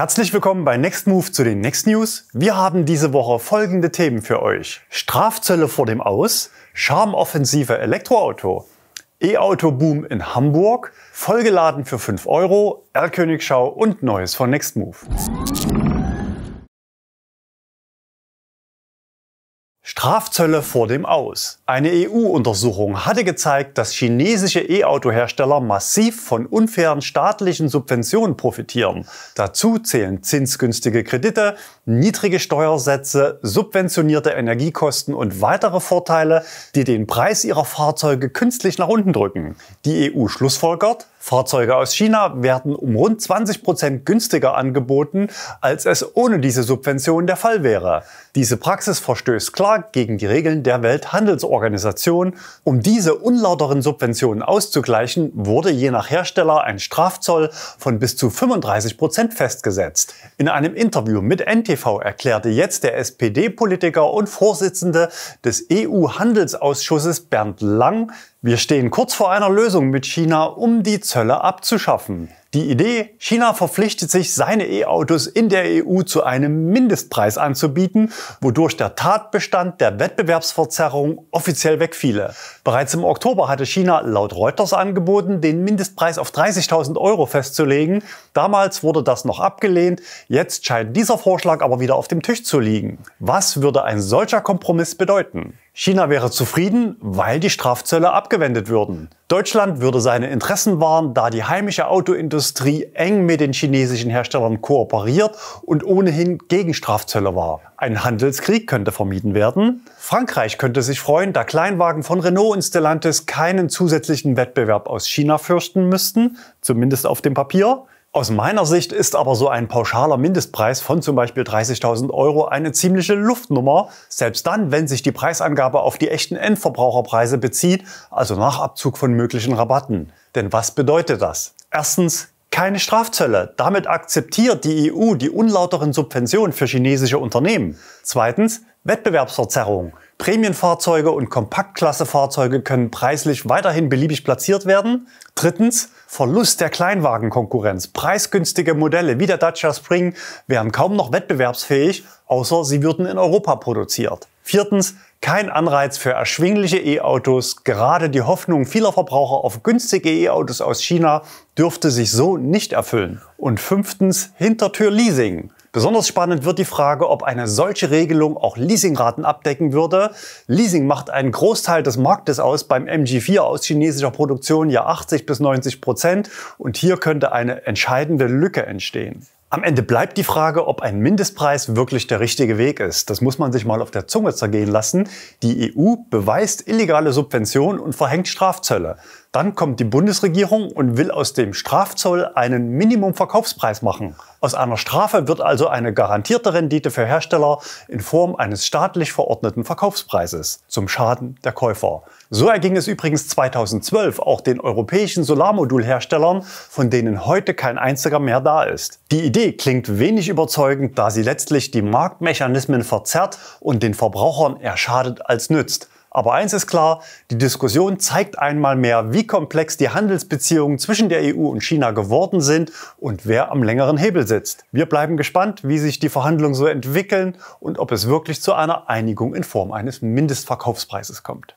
Herzlich willkommen bei Next Move zu den Next News. Wir haben diese Woche folgende Themen für euch. Strafzölle vor dem Aus, Charmoffensive Elektroauto, E-Auto-Boom in Hamburg, Vollgeladen für 5 Euro, Erlkönigschau und Neues von Next Move. Strafzölle vor dem Aus. Eine EU-Untersuchung hatte gezeigt, dass chinesische E-Auto-Hersteller massiv von unfairen staatlichen Subventionen profitieren. Dazu zählen zinsgünstige Kredite, niedrige Steuersätze, subventionierte Energiekosten und weitere Vorteile, die den Preis ihrer Fahrzeuge künstlich nach unten drücken. Die EU schlussfolgert, Fahrzeuge aus China werden um rund 20 Prozent günstiger angeboten, als es ohne diese Subvention der Fall wäre. Diese Praxis verstößt klar gegen die Regeln der Welthandelsorganisation. Um diese unlauteren Subventionen auszugleichen, wurde je nach Hersteller ein Strafzoll von bis zu 35 Prozent festgesetzt. In einem Interview mit NTV erklärte jetzt der SPD-Politiker und Vorsitzende des EU-Handelsausschusses Bernd Lang, wir stehen kurz vor einer Lösung mit China, um die Zölle abzuschaffen. Die Idee, China verpflichtet sich, seine E-Autos in der EU zu einem Mindestpreis anzubieten, wodurch der Tatbestand der Wettbewerbsverzerrung offiziell wegfiele. Bereits im Oktober hatte China laut Reuters angeboten, den Mindestpreis auf 30.000 Euro festzulegen. Damals wurde das noch abgelehnt, jetzt scheint dieser Vorschlag aber wieder auf dem Tisch zu liegen. Was würde ein solcher Kompromiss bedeuten? China wäre zufrieden, weil die Strafzölle abgewendet würden. Deutschland würde seine Interessen wahren, da die heimische Autoindustrie eng mit den chinesischen Herstellern kooperiert und ohnehin gegen Strafzölle war. Ein Handelskrieg könnte vermieden werden. Frankreich könnte sich freuen, da Kleinwagen von Renault und Stellantis keinen zusätzlichen Wettbewerb aus China fürchten müssten, zumindest auf dem Papier. Aus meiner Sicht ist aber so ein pauschaler Mindestpreis von zum Beispiel 30.000 Euro eine ziemliche Luftnummer, selbst dann, wenn sich die Preisangabe auf die echten Endverbraucherpreise bezieht, also nach Abzug von möglichen Rabatten. Denn was bedeutet das? Erstens, keine Strafzölle. Damit akzeptiert die EU die unlauteren Subventionen für chinesische Unternehmen. Zweitens, Wettbewerbsverzerrung. Prämienfahrzeuge und Kompaktklassefahrzeuge können preislich weiterhin beliebig platziert werden. Drittens, Verlust der Kleinwagenkonkurrenz. Preisgünstige Modelle wie der Dacia Spring wären kaum noch wettbewerbsfähig, außer sie würden in Europa produziert. Viertens, kein Anreiz für erschwingliche E-Autos. Gerade die Hoffnung vieler Verbraucher auf günstige E-Autos aus China dürfte sich so nicht erfüllen. Und fünftens, Hintertür Leasing. Besonders spannend wird die Frage, ob eine solche Regelung auch Leasingraten abdecken würde. Leasing macht einen Großteil des Marktes aus, beim MG4 aus chinesischer Produktion ja 80 bis 90 Prozent und hier könnte eine entscheidende Lücke entstehen. Am Ende bleibt die Frage, ob ein Mindestpreis wirklich der richtige Weg ist. Das muss man sich mal auf der Zunge zergehen lassen. Die EU beweist illegale Subventionen und verhängt Strafzölle. Dann kommt die Bundesregierung und will aus dem Strafzoll einen Minimumverkaufspreis machen. Aus einer Strafe wird also eine garantierte Rendite für Hersteller in Form eines staatlich verordneten Verkaufspreises zum Schaden der Käufer. So erging es übrigens 2012 auch den europäischen Solarmodulherstellern, von denen heute kein einziger mehr da ist. Die Idee klingt wenig überzeugend, da sie letztlich die Marktmechanismen verzerrt und den Verbrauchern eher schadet als nützt. Aber eins ist klar, die Diskussion zeigt einmal mehr, wie komplex die Handelsbeziehungen zwischen der EU und China geworden sind und wer am längeren Hebel sitzt. Wir bleiben gespannt, wie sich die Verhandlungen so entwickeln und ob es wirklich zu einer Einigung in Form eines Mindestverkaufspreises kommt.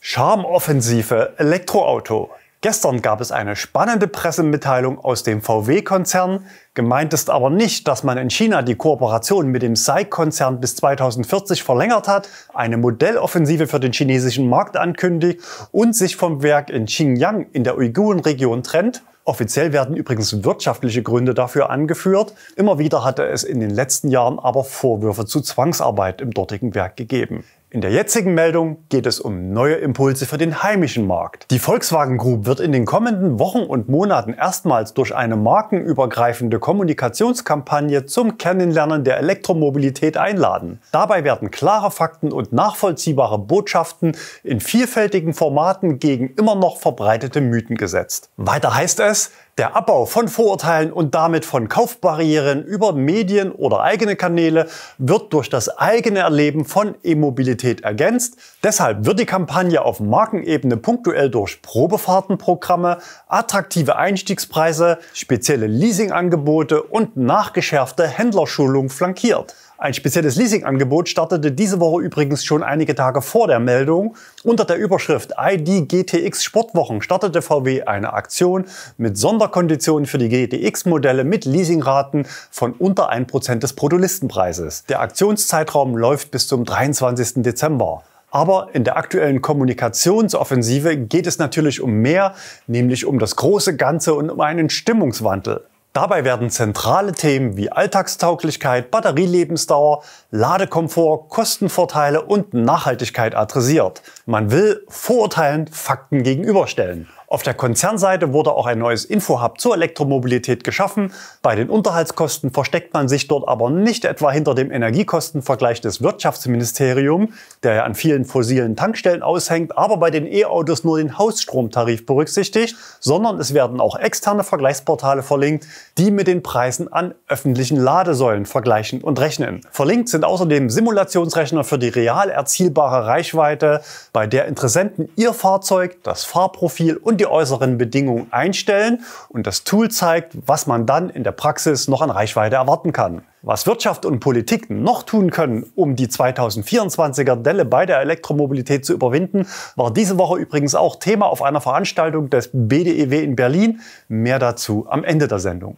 Charmoffensive Elektroauto. Gestern gab es eine spannende Pressemitteilung aus dem VW-Konzern. Gemeint ist aber nicht, dass man in China die Kooperation mit dem SAIC-Konzern bis 2040 verlängert hat, eine Modelloffensive für den chinesischen Markt ankündigt und sich vom Werk in Xinjiang in der Uiguren-Region trennt. Offiziell werden übrigens wirtschaftliche Gründe dafür angeführt. Immer wieder hatte es in den letzten Jahren aber Vorwürfe zu Zwangsarbeit im dortigen Werk gegeben. In der jetzigen Meldung geht es um neue Impulse für den heimischen Markt. Die Volkswagen Group wird in den kommenden Wochen und Monaten erstmals durch eine markenübergreifende Kommunikationskampagne zum Kennenlernen der Elektromobilität einladen. Dabei werden klare Fakten und nachvollziehbare Botschaften in vielfältigen Formaten gegen immer noch verbreitete Mythen gesetzt. Weiter heißt es, der Abbau von Vorurteilen und damit von Kaufbarrieren über Medien oder eigene Kanäle wird durch das eigene Erleben von E-Mobilität ergänzt. Deshalb wird die Kampagne auf Markenebene punktuell durch Probefahrtenprogramme, attraktive Einstiegspreise, spezielle Leasingangebote und nachgeschärfte Händlerschulung flankiert. Ein spezielles Leasingangebot startete diese Woche übrigens schon einige Tage vor der Meldung. Unter der Überschrift ID GTX Sportwochen startete VW eine Aktion mit Sonderkonditionen für die GTX-Modelle mit Leasingraten von unter 1% des Bruttolistenpreises. Der Aktionszeitraum läuft bis zum 23. Dezember. Aber in der aktuellen Kommunikationsoffensive geht es natürlich um mehr, nämlich um das große Ganze und um einen Stimmungswandel. Dabei werden zentrale Themen wie Alltagstauglichkeit, Batterielebensdauer, Ladekomfort, Kostenvorteile und Nachhaltigkeit adressiert. Man will Vorurteilen Fakten gegenüberstellen. Auf der Konzernseite wurde auch ein neues Infohub zur Elektromobilität geschaffen. Bei den Unterhaltskosten versteckt man sich dort aber nicht etwa hinter dem Energiekostenvergleich des Wirtschaftsministeriums, der ja an vielen fossilen Tankstellen aushängt, aber bei den E-Autos nur den Hausstromtarif berücksichtigt, sondern es werden auch externe Vergleichsportale verlinkt, die mit den Preisen an öffentlichen Ladesäulen vergleichen und rechnen. Verlinkt sind außerdem Simulationsrechner für die real erzielbare Reichweite, bei der Interessenten ihr Fahrzeug, das Fahrprofil und die äußeren Bedingungen einstellen und das Tool zeigt, was man dann in der Praxis noch an Reichweite erwarten kann. Was Wirtschaft und Politik noch tun können, um die 2024er Delle bei der Elektromobilität zu überwinden, war diese Woche übrigens auch Thema auf einer Veranstaltung des BDEW in Berlin. Mehr dazu am Ende der Sendung.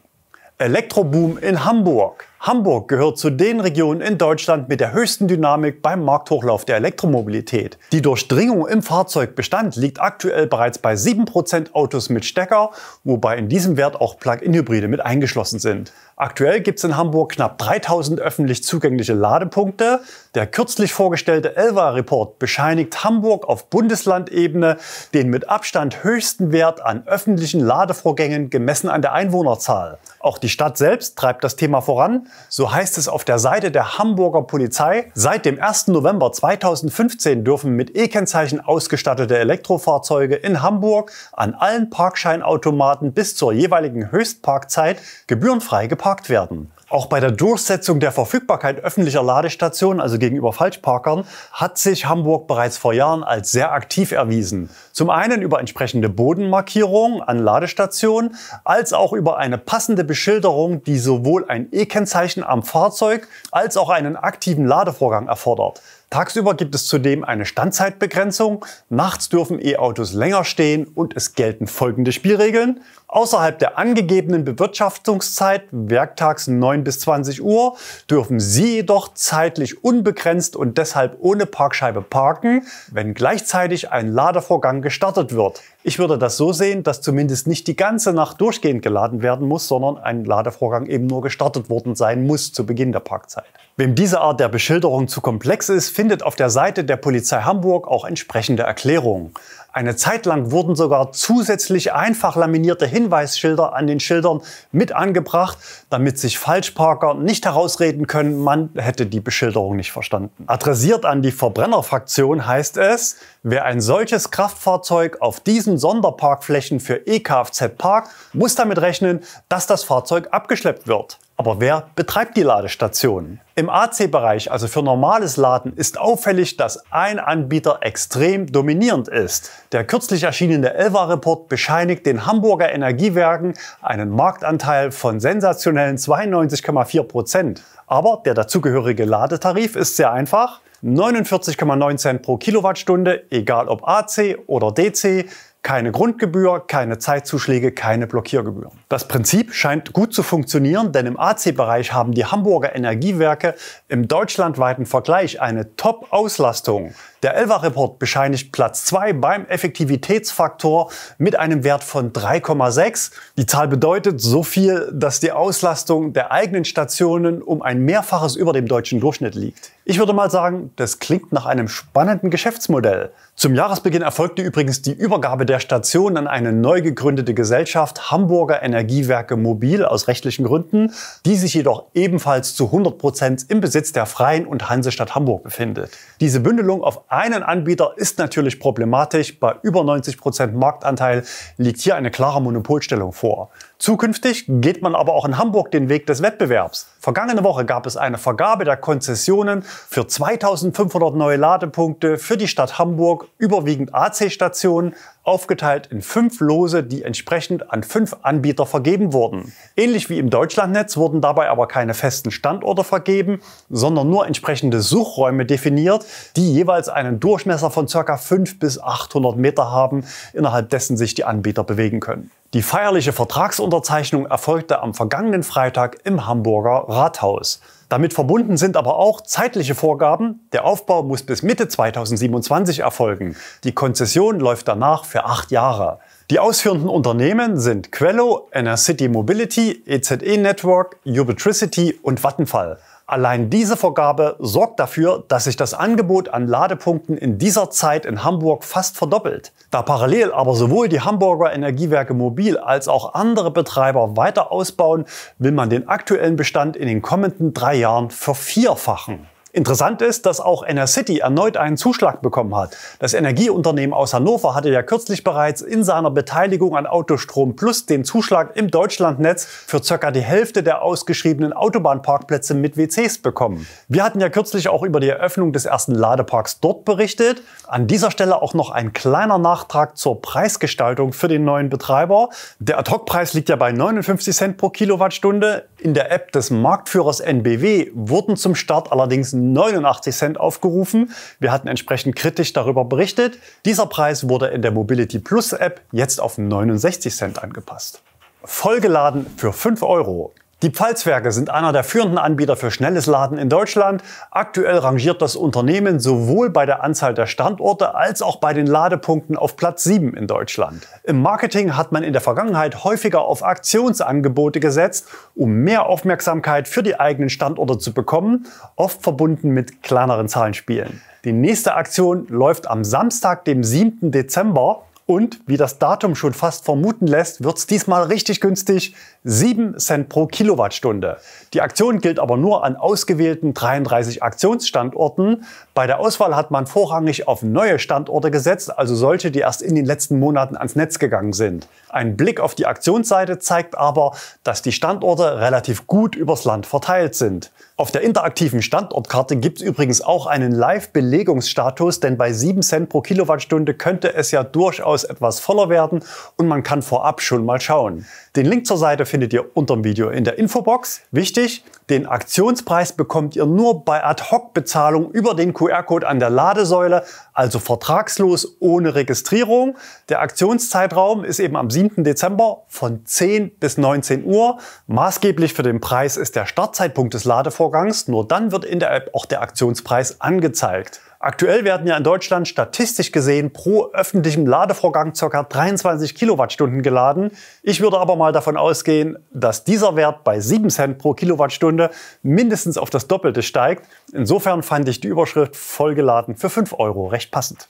Elektroboom in Hamburg. Hamburg gehört zu den Regionen in Deutschland mit der höchsten Dynamik beim Markthochlauf der Elektromobilität. Die Durchdringung im Fahrzeugbestand liegt aktuell bereits bei 7% Autos mit Stecker, wobei in diesem Wert auch Plug-in-Hybride mit eingeschlossen sind. Aktuell gibt es in Hamburg knapp 3000 öffentlich zugängliche Ladepunkte. Der kürzlich vorgestellte Elva-Report bescheinigt Hamburg auf Bundeslandebene den mit Abstand höchsten Wert an öffentlichen Ladevorgängen gemessen an der Einwohnerzahl. Auch die Stadt selbst treibt das Thema voran so heißt es auf der Seite der Hamburger Polizei, seit dem 1. November 2015 dürfen mit E-Kennzeichen ausgestattete Elektrofahrzeuge in Hamburg an allen Parkscheinautomaten bis zur jeweiligen Höchstparkzeit gebührenfrei geparkt werden. Auch bei der Durchsetzung der Verfügbarkeit öffentlicher Ladestationen, also gegenüber Falschparkern, hat sich Hamburg bereits vor Jahren als sehr aktiv erwiesen. Zum einen über entsprechende Bodenmarkierungen an Ladestationen, als auch über eine passende Beschilderung, die sowohl ein E-Kennzeichen am Fahrzeug als auch einen aktiven Ladevorgang erfordert. Tagsüber gibt es zudem eine Standzeitbegrenzung, nachts dürfen E-Autos länger stehen und es gelten folgende Spielregeln. Außerhalb der angegebenen Bewirtschaftungszeit, werktags 9 bis 20 Uhr, dürfen Sie jedoch zeitlich unbegrenzt und deshalb ohne Parkscheibe parken, wenn gleichzeitig ein Ladevorgang gestartet wird. Ich würde das so sehen, dass zumindest nicht die ganze Nacht durchgehend geladen werden muss, sondern ein Ladevorgang eben nur gestartet worden sein muss zu Beginn der Parkzeit. Wem diese Art der Beschilderung zu komplex ist, findet auf der Seite der Polizei Hamburg auch entsprechende Erklärungen. Eine Zeit lang wurden sogar zusätzlich einfach laminierte Hinweisschilder an den Schildern mit angebracht, damit sich Falschparker nicht herausreden können, man hätte die Beschilderung nicht verstanden. Adressiert an die Verbrennerfraktion heißt es, wer ein solches Kraftfahrzeug auf diesen Sonderparkflächen für EKFZ parkt, muss damit rechnen, dass das Fahrzeug abgeschleppt wird. Aber wer betreibt die Ladestationen? Im AC-Bereich, also für normales Laden, ist auffällig, dass ein Anbieter extrem dominierend ist. Der kürzlich erschienene Elva-Report bescheinigt den Hamburger Energiewerken einen Marktanteil von sensationellen 92,4 Prozent. Aber der dazugehörige Ladetarif ist sehr einfach. 49,9 Cent pro Kilowattstunde, egal ob AC oder DC, keine Grundgebühr, keine Zeitzuschläge, keine Blockiergebühren. Das Prinzip scheint gut zu funktionieren, denn im AC-Bereich haben die Hamburger Energiewerke im deutschlandweiten Vergleich eine Top-Auslastung. Der Elva-Report bescheinigt Platz 2 beim Effektivitätsfaktor mit einem Wert von 3,6. Die Zahl bedeutet so viel, dass die Auslastung der eigenen Stationen um ein Mehrfaches über dem deutschen Durchschnitt liegt. Ich würde mal sagen, das klingt nach einem spannenden Geschäftsmodell. Zum Jahresbeginn erfolgte übrigens die Übergabe der Station an eine neu gegründete Gesellschaft Hamburger Energiewerke Mobil aus rechtlichen Gründen, die sich jedoch ebenfalls zu 100 Prozent im Besitz der Freien und Hansestadt Hamburg befindet. Diese Bündelung auf einen Anbieter ist natürlich problematisch. Bei über 90 Prozent Marktanteil liegt hier eine klare Monopolstellung vor. Zukünftig geht man aber auch in Hamburg den Weg des Wettbewerbs. Vergangene Woche gab es eine Vergabe der Konzessionen für 2500 neue Ladepunkte für die Stadt Hamburg, überwiegend AC-Stationen, aufgeteilt in fünf Lose, die entsprechend an fünf Anbieter vergeben wurden. Ähnlich wie im Deutschlandnetz wurden dabei aber keine festen Standorte vergeben, sondern nur entsprechende Suchräume definiert, die jeweils einen Durchmesser von ca. 5 bis 800 Meter haben, innerhalb dessen sich die Anbieter bewegen können. Die feierliche Vertragsunterzeichnung erfolgte am vergangenen Freitag im Hamburger Rathaus. Damit verbunden sind aber auch zeitliche Vorgaben. Der Aufbau muss bis Mitte 2027 erfolgen. Die Konzession läuft danach für acht Jahre. Die ausführenden Unternehmen sind Quello, NRCity Mobility, EZE e Network, Ubitricity und Vattenfall. Allein diese Vorgabe sorgt dafür, dass sich das Angebot an Ladepunkten in dieser Zeit in Hamburg fast verdoppelt. Da parallel aber sowohl die Hamburger Energiewerke Mobil als auch andere Betreiber weiter ausbauen, will man den aktuellen Bestand in den kommenden drei Jahren vervierfachen. Interessant ist, dass auch Enercity erneut einen Zuschlag bekommen hat. Das Energieunternehmen aus Hannover hatte ja kürzlich bereits in seiner Beteiligung an Autostrom Plus den Zuschlag im Deutschlandnetz für ca. die Hälfte der ausgeschriebenen Autobahnparkplätze mit WCs bekommen. Wir hatten ja kürzlich auch über die Eröffnung des ersten Ladeparks dort berichtet. An dieser Stelle auch noch ein kleiner Nachtrag zur Preisgestaltung für den neuen Betreiber. Der Ad-Hoc-Preis liegt ja bei 59 Cent pro Kilowattstunde. In der App des Marktführers NBW wurden zum Start allerdings 89 Cent aufgerufen. Wir hatten entsprechend kritisch darüber berichtet. Dieser Preis wurde in der Mobility Plus App jetzt auf 69 Cent angepasst. Vollgeladen für 5 Euro. Die Pfalzwerke sind einer der führenden Anbieter für schnelles Laden in Deutschland. Aktuell rangiert das Unternehmen sowohl bei der Anzahl der Standorte als auch bei den Ladepunkten auf Platz 7 in Deutschland. Im Marketing hat man in der Vergangenheit häufiger auf Aktionsangebote gesetzt, um mehr Aufmerksamkeit für die eigenen Standorte zu bekommen, oft verbunden mit kleineren Zahlenspielen. Die nächste Aktion läuft am Samstag, dem 7. Dezember und wie das Datum schon fast vermuten lässt, wird es diesmal richtig günstig. 7 Cent pro Kilowattstunde. Die Aktion gilt aber nur an ausgewählten 33 Aktionsstandorten. Bei der Auswahl hat man vorrangig auf neue Standorte gesetzt, also solche, die erst in den letzten Monaten ans Netz gegangen sind. Ein Blick auf die Aktionsseite zeigt aber, dass die Standorte relativ gut übers Land verteilt sind. Auf der interaktiven Standortkarte gibt es übrigens auch einen Live-Belegungsstatus, denn bei 7 Cent pro Kilowattstunde könnte es ja durchaus etwas voller werden und man kann vorab schon mal schauen. Den Link zur Seite findet ihr unter dem Video in der Infobox. Wichtig, den Aktionspreis bekommt ihr nur bei Ad-Hoc-Bezahlung über den QR-Code an der Ladesäule, also vertragslos ohne Registrierung. Der Aktionszeitraum ist eben am 7. Dezember von 10 bis 19 Uhr. Maßgeblich für den Preis ist der Startzeitpunkt des Ladevorgangs. Nur dann wird in der App auch der Aktionspreis angezeigt. Aktuell werden ja in Deutschland statistisch gesehen pro öffentlichem Ladevorgang ca. 23 Kilowattstunden geladen. Ich würde aber mal davon ausgehen, dass dieser Wert bei 7 Cent pro Kilowattstunde mindestens auf das Doppelte steigt. Insofern fand ich die Überschrift vollgeladen für 5 Euro recht passend.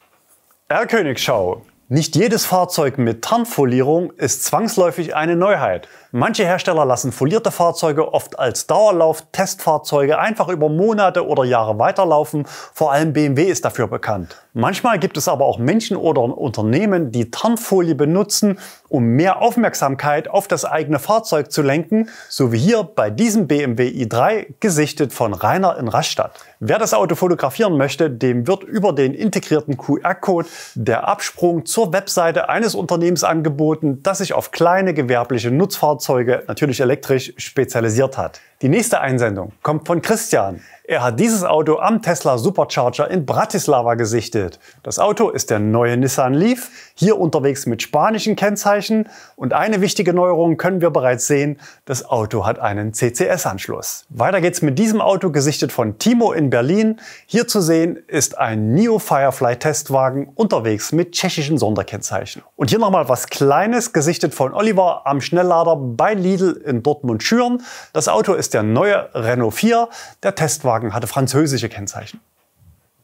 Herr Königschau, nicht jedes Fahrzeug mit Tarnfolierung ist zwangsläufig eine Neuheit. Manche Hersteller lassen folierte Fahrzeuge oft als Dauerlauf, Testfahrzeuge einfach über Monate oder Jahre weiterlaufen. Vor allem BMW ist dafür bekannt. Manchmal gibt es aber auch Menschen oder Unternehmen, die Tarnfolie benutzen, um mehr Aufmerksamkeit auf das eigene Fahrzeug zu lenken, so wie hier bei diesem BMW i3, gesichtet von Rainer in Rastatt. Wer das Auto fotografieren möchte, dem wird über den integrierten QR-Code der Absprung zur Webseite eines Unternehmens angeboten, das sich auf kleine gewerbliche Nutzfahrzeuge Fahrzeuge, natürlich elektrisch, spezialisiert hat. Die nächste Einsendung kommt von Christian. Er hat dieses Auto am Tesla Supercharger in Bratislava gesichtet. Das Auto ist der neue Nissan Leaf, hier unterwegs mit spanischen Kennzeichen. Und eine wichtige Neuerung können wir bereits sehen, das Auto hat einen CCS-Anschluss. Weiter geht's mit diesem Auto, gesichtet von Timo in Berlin. Hier zu sehen ist ein Neo Firefly Testwagen unterwegs mit tschechischen Sonderkennzeichen. Und hier nochmal was Kleines, gesichtet von Oliver am Schnelllader bei Lidl in Dortmund-Schüren. Das Auto ist der neue Renault 4, der Testwagen Volkswagen hatte französische Kennzeichen.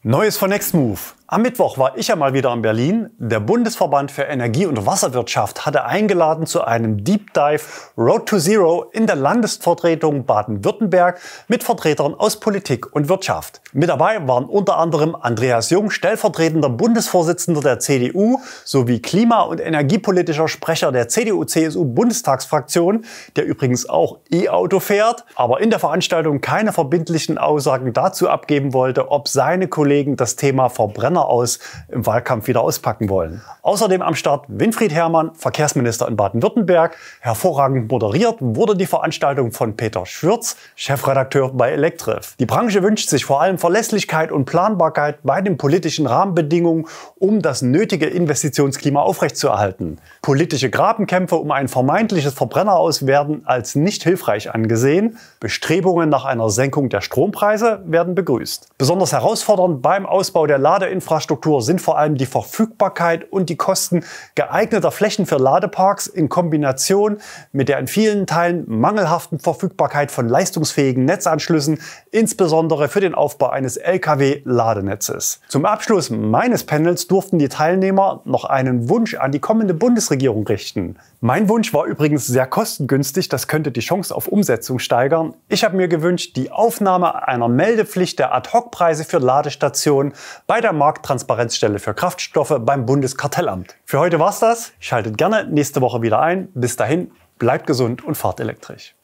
Neues von Next Move. Am Mittwoch war ich ja mal wieder in Berlin. Der Bundesverband für Energie und Wasserwirtschaft hatte eingeladen zu einem Deep Dive Road to Zero in der Landesvertretung Baden-Württemberg mit Vertretern aus Politik und Wirtschaft. Mit dabei waren unter anderem Andreas Jung, stellvertretender Bundesvorsitzender der CDU, sowie Klima- und energiepolitischer Sprecher der CDU-CSU-Bundestagsfraktion, der übrigens auch E-Auto fährt, aber in der Veranstaltung keine verbindlichen Aussagen dazu abgeben wollte, ob seine Kollegen das Thema Verbrenner Banner aus im Wahlkampf wieder auspacken wollen. Außerdem am Start Winfried Herrmann, Verkehrsminister in Baden-Württemberg. Hervorragend moderiert wurde die Veranstaltung von Peter Schürz, Chefredakteur bei Electrif. Die Branche wünscht sich vor allem Verlässlichkeit und Planbarkeit bei den politischen Rahmenbedingungen, um das nötige Investitionsklima aufrechtzuerhalten. Politische Grabenkämpfe um ein vermeintliches Verbrenneraus werden als nicht hilfreich angesehen. Bestrebungen nach einer Senkung der Strompreise werden begrüßt. Besonders herausfordernd beim Ausbau der Ladeinfrastruktur Ladeinfrastruktur sind vor allem die Verfügbarkeit und die Kosten geeigneter Flächen für Ladeparks in Kombination mit der in vielen Teilen mangelhaften Verfügbarkeit von leistungsfähigen Netzanschlüssen, insbesondere für den Aufbau eines Lkw-Ladenetzes. Zum Abschluss meines Panels durften die Teilnehmer noch einen Wunsch an die kommende Bundesregierung richten. Mein Wunsch war übrigens sehr kostengünstig, das könnte die Chance auf Umsetzung steigern. Ich habe mir gewünscht, die Aufnahme einer Meldepflicht der Ad-Hoc-Preise für Ladestationen bei der Markt Markttransparenzstelle für Kraftstoffe beim Bundeskartellamt. Für heute war's das. Schaltet gerne nächste Woche wieder ein. Bis dahin, bleibt gesund und fahrt elektrisch.